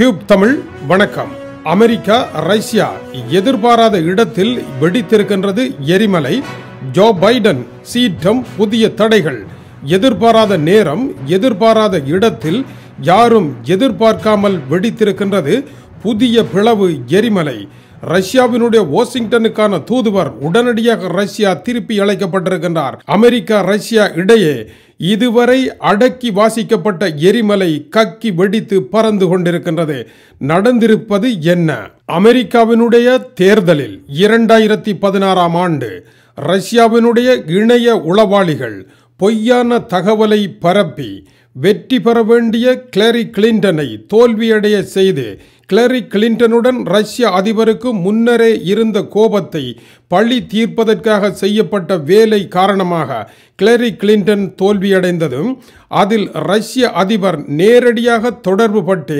tube Tamil வணக்கம் America Russia எதிர்பாராத இடத்தில் வெடித்திருக்கின்றது எரிமலை ஜோ பைடன் சீற்றம் புதிய தடைகள் எதிர்பாராத நேரம் எதிர்பாராத இடத்தில் யாரும் எதிர்பார்க்காமல் வெடித்திருக்கின்றது புதிய பிளவு எரிமலை ரஷ்யாவினுடைய வாஷிங்டனுக்கான தூதுவர் உடனடியாக ரஷ்யா திருப்பி அழைக்கப்பட்டிருக்கின்றார் அமெரிக்கா ரஷ்யா இடையே இதுவரை அடக்கி வாசிக்கப்பட்ட எரிமலை கக்கி வெடித்து பறந்து கொண்டிருக்கின்றது நடந்திருப்பது என்ன அமெரிக்காவினுடைய தேர்தலில் இரண்டாயிரத்தி பதினாறாம் ஆண்டு ரஷ்யாவினுடைய இணைய உளவாளிகள் பொய்யான தகவலை பரப்பி வெற்றி பெற வேண்டிய கிளரி கிளின்டனை தோல்வியடைய செய்து கிளரி கிளின்டனுடன் ரஷ்ய அதிபருக்கு முன்னரே இருந்த கோபத்தை பழி தீர்ப்பதற்காக செய்யப்பட்ட வேலை காரணமாக கிளரி கிளின்டன் தோல்வியடைந்ததும் அதில் ரஷ்ய அதிபர் நேரடியாக தொடர்பு பட்டு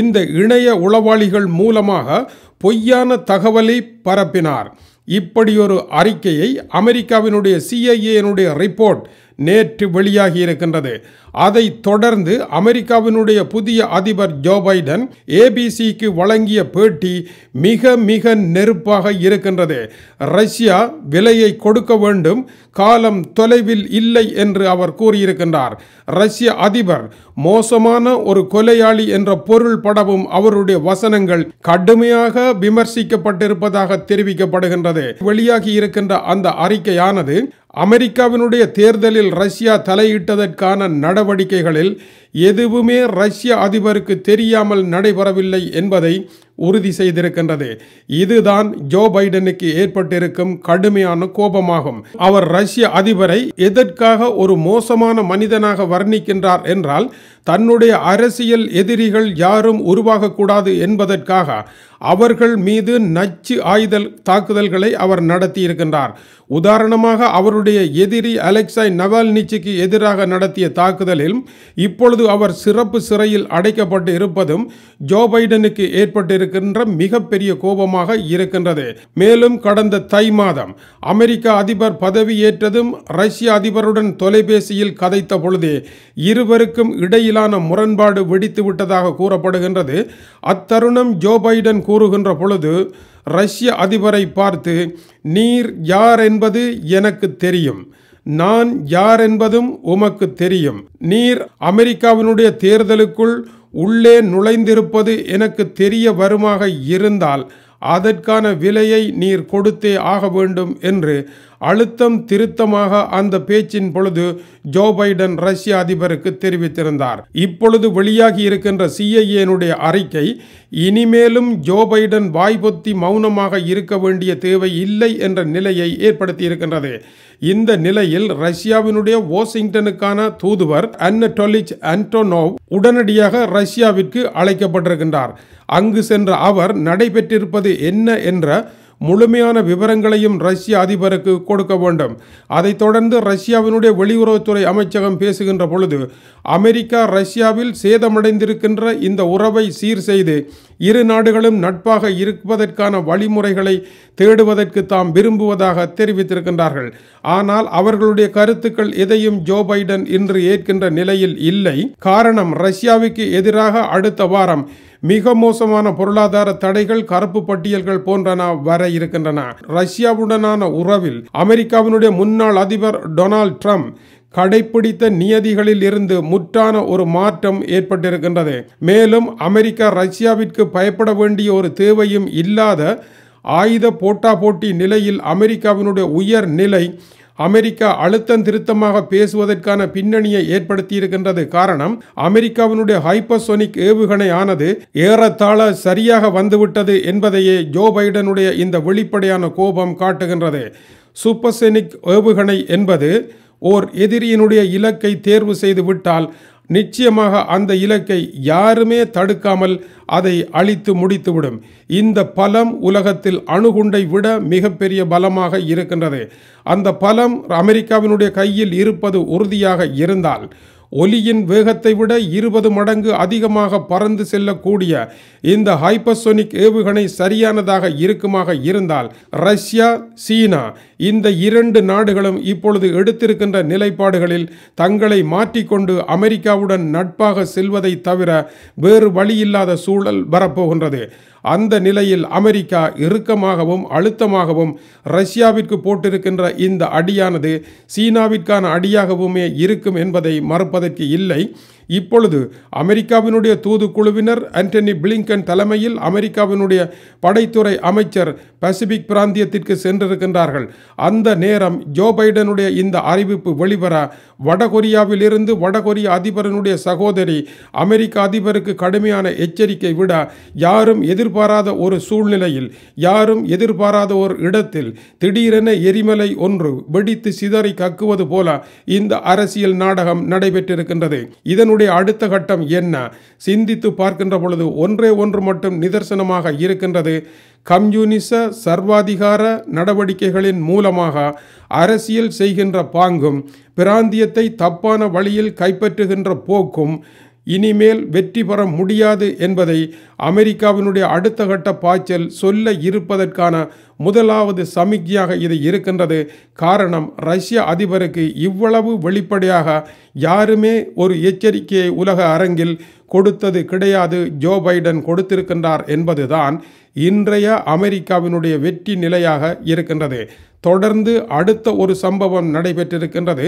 இந்த இணைய உளவாளிகள் மூலமாக பொய்யான தகவலை பரப்பினார் இப்படியொரு அறிக்கையை அமெரிக்காவினுடைய சிஐஏனுடைய ரிப்போர்ட் நேற்று வெளியாகி இருக்கின்றது அதைத் தொடர்ந்து அமெரிக்காவினுடைய புதிய அதிபர் ஜோ பைடன் ஏபிசிக்கு வழங்கிய பேட்டி மிக மிக நெருப்பாக இருக்கின்றது ரஷ்யா விலையை கொடுக்க வேண்டும் காலம் தொலைவில் இல்லை என்று அவர் கூறியிருக்கின்றார் ரஷ்ய அதிபர் மோசமான ஒரு கொலையாளி என்ற பொருள் படவும் அவருடைய வசனங்கள் கடுமையாக விமர்சிக்கப்பட்டிருப்பதாக தெரிவிக்கப்படுகின்றது வெளியாகி இருக்கின்ற அந்த அறிக்கையானது அமெரிக்காவினுடைய தேர்தலில் ரஷ்யா தலையிட்டதற்கான நடவடிக்கைகளில் எதுவுமே ரஷ்ய அதிபருக்கு தெரியாமல் நடைபெறவில்லை என்பதை உறுதி செய்திருக்கின்றது இதுதான் ஜோ பைடனுக்கு ஏற்பட்டிருக்கும் கடுமையான கோபமாகும் அவர் ரஷ்ய அதிபரை எதற்காக ஒரு மோசமான மனிதனாக வர்ணிக்கின்றார் என்றால் தன்னுடைய அரசியல் எதிரிகள் யாரும் உருவாகக்கூடாது என்பதற்காக அவர்கள் மீது நச்சு ஆயுதல் தாக்குதல்களை அவர் நடத்தியிருக்கின்றார் உதாரணமாக அவருடைய எதிரி அலெக்சாய் நவால்னிச்சுக்கு எதிராக நடத்திய தாக்குதலில் இப்பொழுது அவர் சிறப்பு சிறையில் அடைக்கப்பட்டு இருப்பதும் ஜோ பைடனுக்கு ஏற்பட்டிருக்கின்ற மிகப்பெரிய கோபமாக இருக்கின்றது மேலும் கடந்த தை மாதம் அமெரிக்க அதிபர் பதவியேற்றதும் ரஷ்ய அதிபருடன் தொலைபேசியில் கதைத்த பொழுது இருவருக்கும் இடையிலான முரண்பாடு வெடித்து விட்டதாக கூறப்படுகின்றது அத்தருணம் ஜோ பைடன் கூறுகின்ற பொழுது ரஷ்ய அதிபரை பார்த்து நீர் யார் என்பது எனக்கு தெரியும் நான் யார் என்பதும் உமக்கு தெரியும் நீர் அமெரிக்காவினுடைய தேர்தலுக்குள் உள்ளே நுழைந்திருப்பது எனக்கு தெரிய வருமாக இருந்தால் அதற்கான விலையை நீர் கொடுத்தே ஆக வேண்டும் என்று அழுத்தம் திருத்தமாக அந்த பேச்சின் பொழுது ஜோ பைடன் ரஷ்ய அதிபருக்கு தெரிவித்திருந்தார் இப்பொழுது வெளியாகி இருக்கின்ற சிஐஏனுடைய அறிக்கை இனிமேலும் ஜோ பைடன் வாய்ப்பொத்தி மௌனமாக இருக்க வேண்டிய தேவை இல்லை என்ற நிலையை ஏற்படுத்தி இருக்கின்றது இந்த நிலையில் ரஷ்யாவினுடைய வாஷிங்டனுக்கான தூதுவர் அன்னடோலிச் அன்டோனோவ் உடனடியாக ரஷ்யாவிற்கு அழைக்கப்பட்டிருக்கின்றார் அங்கு சென்ற அவர் நடைபெற்றிருப்பது என்ன என்ற முழுமையான விவரங்களையும் ரஷ்ய அதிபருக்கு கொடுக்க வேண்டும் அதைத் தொடர்ந்து ரஷ்யாவினுடைய வெளியுறவுத்துறை அமைச்சகம் பேசுகின்ற பொழுது அமெரிக்கா ரஷ்யாவில் சேதமடைந்திருக்கின்ற இந்த உறவை சீர் செய்து இரு நாடுகளும் நட்பாக இருப்பதற்கான வழிமுறைகளை தேடுவதற்கு தாம் விரும்புவதாக தெரிவித்திருக்கின்றார்கள் ஆனால் அவர்களுடைய கருத்துக்கள் எதையும் ஜோ பைடன் இன்று ஏற்கின்ற நிலையில் இல்லை காரணம் ரஷ்யாவுக்கு எதிராக அடுத்த வாரம் மிக மோசமான பொருளாதார தடைகள் கருப்பு பட்டியல்கள் போன்றன வர இருக்கின்றன ரஷ்யாவுடனான உறவில் அமெரிக்காவினுடைய முன்னாள் அதிபர் டொனால்ட் ட்ரம்ப் கடைபிடித்த நியதிகளில் இருந்து முற்றான ஒரு மாற்றம் ஏற்பட்டிருக்கின்றது மேலும் அமெரிக்கா ரஷ்யாவிற்கு பயப்பட வேண்டிய ஒரு தேவையும் இல்லாத ஆயுத போட்டா போட்டி நிலையில் அமெரிக்காவினுடைய உயர் நிலை அமெரிக்கா அழுத்தம் திருத்தமாக பேசுவதற்கான பின்னணியை ஏற்படுத்தியிருக்கின்றது காரணம் அமெரிக்காவினுடைய ஹைப்பர்சோனிக் ஏவுகணை ஆனது ஏறத்தாழ சரியாக வந்துவிட்டது என்பதையே ஜோ பைடனுடைய இந்த வெளிப்படையான கோபம் காட்டுகின்றது சூப்பர்சோனிக் ஏவுகணை என்பது ஓர் எதிரியினுடைய இலக்கை தேர்வு செய்து விட்டால் நிச்சயமாக அந்த இலக்கை யாருமே தடுக்காமல் அதை அழித்து முடித்துவிடும் இந்த பலம் உலகத்தில் அணுகுண்டை விட மிகப்பெரிய பலமாக இருக்கின்றது அந்த பலம் அமெரிக்காவினுடைய கையில் இருப்பது உறுதியாக இருந்தால் ஒலியின் வேகத்தை விட இருபது மடங்கு அதிகமாக பறந்து செல்லக்கூடிய இந்த ஹைப்பர்சோனிக் ஏவுகணை சரியானதாக இருக்குமாக இருந்தால் ரஷ்யா சீனா இந்த இரண்டு நாடுகளும் இப்பொழுது எடுத்திருக்கின்ற நிலைப்பாடுகளில் தங்களை மாற்றிக்கொண்டு அமெரிக்காவுடன் நட்பாக செல்வதை தவிர வேறு வழியில்லாத சூழல் வரப்போகின்றது அந்த நிலையில் அமெரிக்கா இறுக்கமாகவும் அழுத்தமாகவும் ரஷ்யாவிற்கு போட்டிருக்கின்ற இந்த அடியானது சீனாவிற்கான அடியாகவுமே இருக்கும் என்பதை மறுப்பதற்கு இல்லை இப்பொழுது அமெரிக்காவினுடைய தூதுக்குழுவினர் ஆண்டனி பிளிங்கன் தலைமையில் அமெரிக்காவினுடைய படைத்துறை அமைச்சர் பசிபிக் பிராந்தியத்திற்கு சென்றிருக்கின்றார்கள் அந்த நேரம் ஜோ பைடனுடைய இந்த அறிவிப்பு வெளிவர வடகொரியாவிலிருந்து வடகொரிய அதிபரனுடைய சகோதரி அமெரிக்க அதிபருக்கு கடுமையான எச்சரிக்கை விட யாரும் எதிர்பாராத ஒரு சூழ்நிலையில் யாரும் எதிர்பாராத ஒரு இடத்தில் திடீரென எரிமலை ஒன்று வெடித்து சிதறி கக்குவது போல இந்த அரசியல் நாடகம் நடைபெற்றிருக்கின்றது இதனுடைய இதனுடைய அடுத்த கட்டம் என்ன சிந்தித்து பார்க்கின்ற பொழுது ஒன்றே ஒன்று மட்டும் நிதர்சனமாக இருக்கின்றது கம்யூனிச சர்வாதிகார நடவடிக்கைகளின் மூலமாக அரசியல் செய்கின்ற பாங்கும் பிராந்தியத்தை தப்பான வழியில் கைப்பற்றுகின்ற போக்கும் இனிமேல் வெற்றி பெற முடியாது என்பதை அமெரிக்காவினுடைய அடுத்த கட்ட பாய்ச்சல் சொல்ல இருப்பதற்கான முதலாவது சமிக்ஞையாக இது இருக்கின்றது காரணம் ரஷ்ய அதிபருக்கு இவ்வளவு வெளிப்படையாக யாருமே ஒரு எச்சரிக்கையை உலக அரங்கில் கொடுத்தது கிடையாது ஜோ பைடன் கொடுத்திருக்கின்றார் என்பதுதான் இன்றைய அமெரிக்காவினுடைய வெற்றி நிலையாக இருக்கின்றது தொடர்ந்து அடுத்த ஒரு சம்பவம் நடைபெற்றிருக்கின்றது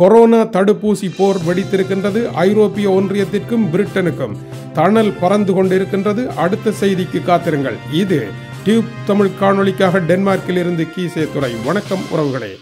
கொரோனா தடுப்பூசி போர் வெடித்திருக்கின்றது ஐரோப்பிய ஒன்றியத்திற்கும் பிரிட்டனுக்கும் தணல் பறந்து கொண்டிருக்கின்றது அடுத்த செய்திக்கு காத்திருங்கள் இது டியூப் தமிழ் காணொலிக்காக டென்மார்க்கில் இருந்து கீசே துறை வணக்கம் உறவுகளே